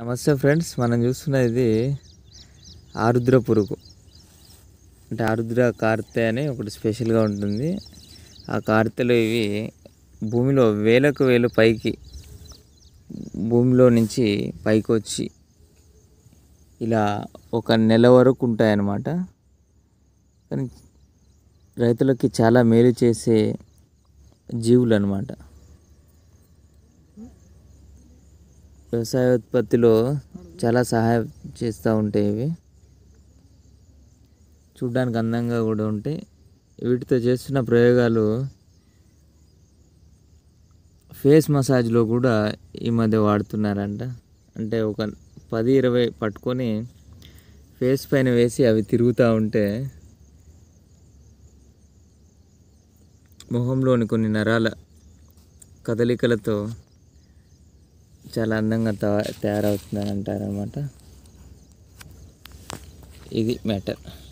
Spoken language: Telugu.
నమస్తే ఫ్రెండ్స్ మనం చూస్తున్నది ఆరుద్ర పురుగు అంటే ఆరుద్ర కార్తె అని ఒకటి స్పెషల్గా ఉంటుంది ఆ కార్తెలు ఇవి భూమిలో వేలకు వేలు పైకి భూమిలో నుంచి పైకి వచ్చి ఇలా ఒక నెల వరకు ఉంటాయన్నమాట కానీ రైతులకి చాలా మేలు చేసే జీవులు అనమాట వ్యవసాయోత్పత్తిలో చాలా సహాయం చేస్తూ ఉంటాయి ఇవి చూడ్డానికి అందంగా కూడా ఉంటాయి వీటితో చేస్తున్న ప్రయోగాలు ఫేస్ మసాజ్లో కూడా ఈ మధ్య వాడుతున్నారంట అంటే ఒక పది ఇరవై పట్టుకొని ఫేస్ పైన వేసి అవి తిరుగుతూ ఉంటే మొహంలోని కొన్ని నరాల కదలికలతో చాలా అందంగా తయారవుతుందని అంటారనమాట ఇది మ్యాటర్